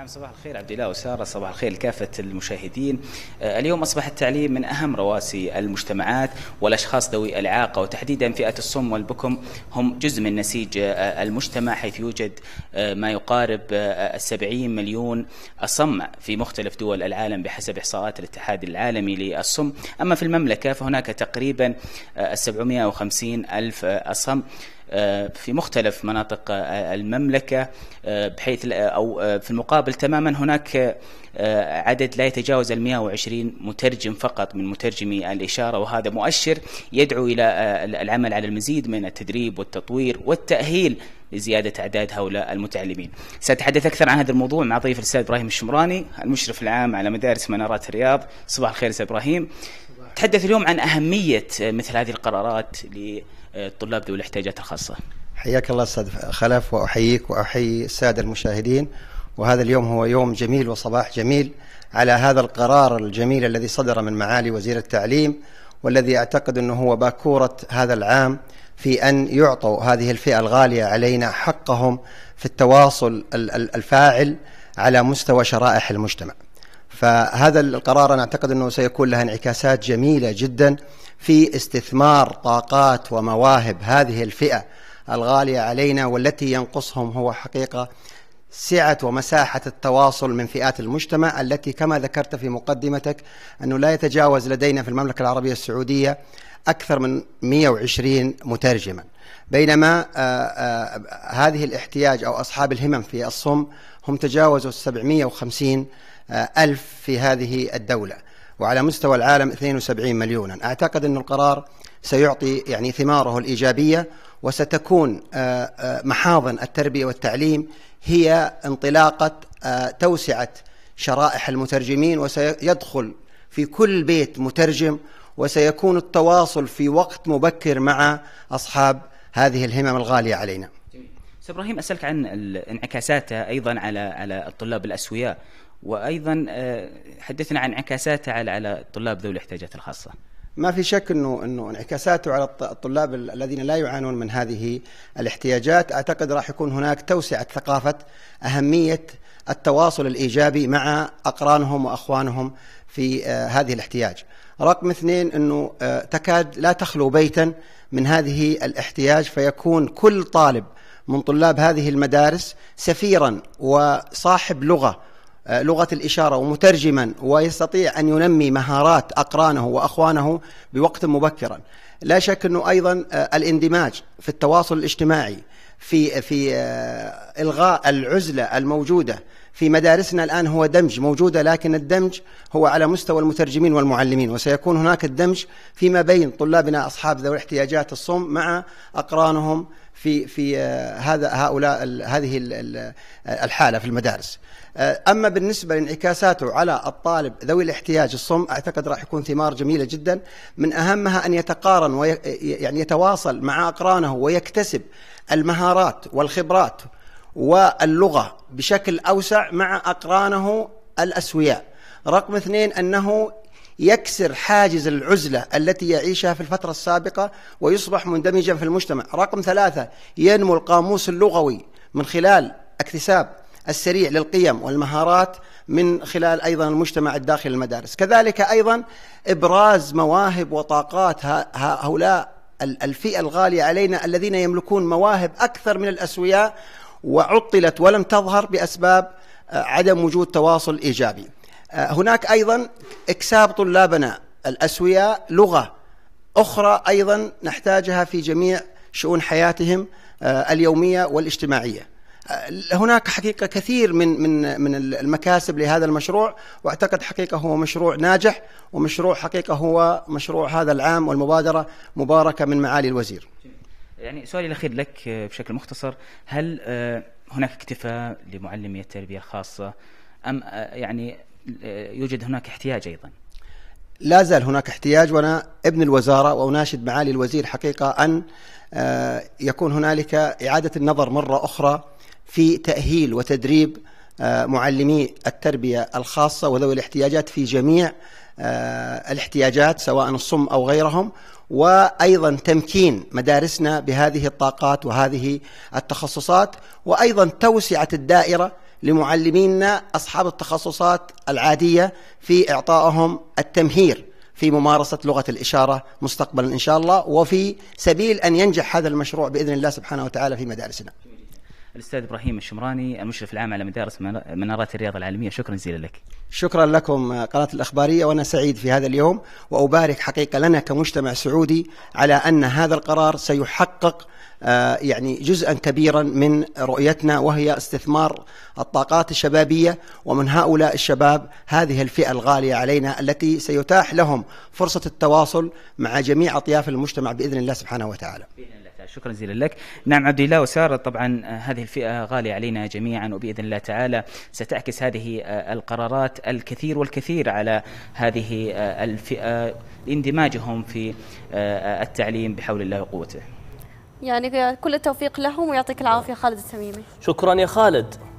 نعم صباح الخير عبد الله وساره صباح الخير لكافه المشاهدين آه، اليوم اصبح التعليم من اهم رواسي المجتمعات والاشخاص ذوي الاعاقه وتحديدا فئه الصم والبكم هم جزء من نسيج آه، المجتمع حيث يوجد آه، ما يقارب 70 مليون صم في مختلف دول العالم بحسب احصاءات الاتحاد العالمي للصم اما في المملكه فهناك تقريبا 750 الف صم آه، في مختلف مناطق آه، المملكة آه، بحيث أو في المقابل تماما هناك عدد لا يتجاوز ال 120 مترجم فقط من مترجمي الإشارة وهذا مؤشر يدعو إلى العمل على المزيد من التدريب والتطوير والتأهيل لزيادة أعداد هؤلاء المتعلمين سأتحدث أكثر عن هذا الموضوع مع ضيف الأستاذ إبراهيم الشمراني المشرف العام على مدارس منارات الرياض صباح الخير أستاذ إبراهيم نتحدث اليوم عن أهمية آه، مثل هذه القرارات للطلاب ذوي الاحتياجات الخاصة حياك الله أستاذ خلف وأحييك وأحيي السادة المشاهدين وهذا اليوم هو يوم جميل وصباح جميل على هذا القرار الجميل الذي صدر من معالي وزير التعليم والذي أعتقد أنه هو باكورة هذا العام في أن يعطوا هذه الفئة الغالية علينا حقهم في التواصل الفاعل على مستوى شرائح المجتمع فهذا القرار أنا أعتقد أنه سيكون لها انعكاسات جميلة جدا في استثمار طاقات ومواهب هذه الفئة الغالية علينا والتي ينقصهم هو حقيقة سعة ومساحة التواصل من فئات المجتمع التي كما ذكرت في مقدمتك أنه لا يتجاوز لدينا في المملكة العربية السعودية أكثر من 120 مترجما بينما آه، آه، هذه الاحتياج أو أصحاب الهمم في الصم هم تجاوزوا 750 آه، ألف في هذه الدولة وعلى مستوى العالم 72 مليونا أعتقد أن القرار سيعطي يعني ثماره الإيجابية وستكون آه، آه، محاضن التربية والتعليم هي انطلاقة توسعة شرائح المترجمين وسيدخل في كل بيت مترجم وسيكون التواصل في وقت مبكر مع أصحاب هذه الهمم الغالية علينا ابراهيم اسالك عن انعكاساته ايضا على على الطلاب الاسوياء وايضا آه، حدثنا عن انعكاساتها على على طلاب ذوي الاحتياجات الخاصه. ما في شك انه انه انعكاساته على الطلاب الذين لا يعانون من هذه الاحتياجات اعتقد راح يكون هناك توسعه ثقافه اهميه التواصل الايجابي مع اقرانهم واخوانهم في آه، هذه الاحتياج. رقم اثنين انه آه، تكاد لا تخلو بيتا من هذه الاحتياج فيكون كل طالب من طلاب هذه المدارس سفيرا وصاحب لغه آه، لغة الإشارة ومترجما ويستطيع أن ينمي مهارات أقرانه وأخوانه بوقت مبكرا لا شك أنه أيضا آه، الاندماج في التواصل الاجتماعي في في آه، إلغاء العزلة الموجودة في مدارسنا الآن هو دمج موجودة لكن الدمج هو على مستوى المترجمين والمعلمين وسيكون هناك الدمج فيما بين طلابنا أصحاب ذوي الاحتياجات الصم مع أقرانهم في في آه، هذا هؤلاء هذه آه، الحاله في المدارس. آه، اما بالنسبه لانعكاساته على الطالب ذوي الاحتياج الصم اعتقد راح يكون ثمار جميله جدا من اهمها ان يتقارن يعني يتواصل مع اقرانه ويكتسب المهارات والخبرات واللغه بشكل اوسع مع اقرانه الاسوياء. رقم اثنين أنه يكسر حاجز العزلة التي يعيشها في الفترة السابقة ويصبح مندمجا في المجتمع رقم ثلاثة ينمو القاموس اللغوي من خلال اكتساب السريع للقيم والمهارات من خلال ايضا المجتمع الداخل المدارس، كذلك ايضا ابراز مواهب وطاقات هؤلاء الفئه الغاليه علينا الذين يملكون مواهب اكثر من الاسوياء وعطلت ولم تظهر باسباب آه، عدم وجود تواصل ايجابي. آه، هناك ايضا اكساب طلابنا الاسوياء لغه اخرى ايضا نحتاجها في جميع شؤون حياتهم آه، اليوميه والاجتماعيه. آه، هناك حقيقه كثير من من من المكاسب لهذا المشروع واعتقد حقيقه هو مشروع ناجح ومشروع حقيقه هو مشروع هذا العام والمبادره مباركه من معالي الوزير. يعني سؤالي الاخير لك بشكل مختصر هل هناك اكتفاء لمعلمي التربيه الخاصه ام يعني يوجد هناك احتياج ايضا لا زال هناك احتياج وانا ابن الوزاره واناشد معالي الوزير حقيقه ان آه، يكون هنالك اعاده النظر مره اخرى في تاهيل وتدريب آه، معلمي التربيه الخاصه وذوي الاحتياجات في جميع آه، الاحتياجات سواء الصم او غيرهم وايضا تمكين مدارسنا بهذه الطاقات وهذه التخصصات وايضا توسعه الدائره لمعلمينا أصحاب التخصصات العادية في إعطائهم التمهير في ممارسة لغة الإشارة مستقبلا إن شاء الله وفي سبيل أن ينجح هذا المشروع بإذن الله سبحانه وتعالى في مدارسنا الأستاذ إبراهيم الشمراني المشرف العام على مدارس منارات الرياضة العالمية شكرا جزيلا لك شكرا لكم آه، قناة الأخبارية وأنا سعيد في هذا اليوم وأبارك حقيقة لنا كمجتمع سعودي على أن هذا القرار سيحقق آه، يعني جزءا كبيرا من رؤيتنا وهي استثمار الطاقات الشبابيه ومن هؤلاء الشباب هذه الفئه الغاليه علينا التي سيتاح لهم فرصه التواصل مع جميع اطياف المجتمع باذن الله سبحانه وتعالى. شكرا جزيلا لك نعم عبد الله وسارة طبعا آه، هذه الفئة غالية علينا جميعا وبإذن الله تعالى ستعكس هذه آه، القرارات الكثير والكثير على هذه الفئة لاندماجهم في التعليم بحول الله وقوته يعني كل التوفيق لهم ويعطيك العافيه خالد التميمي شكرا يا خالد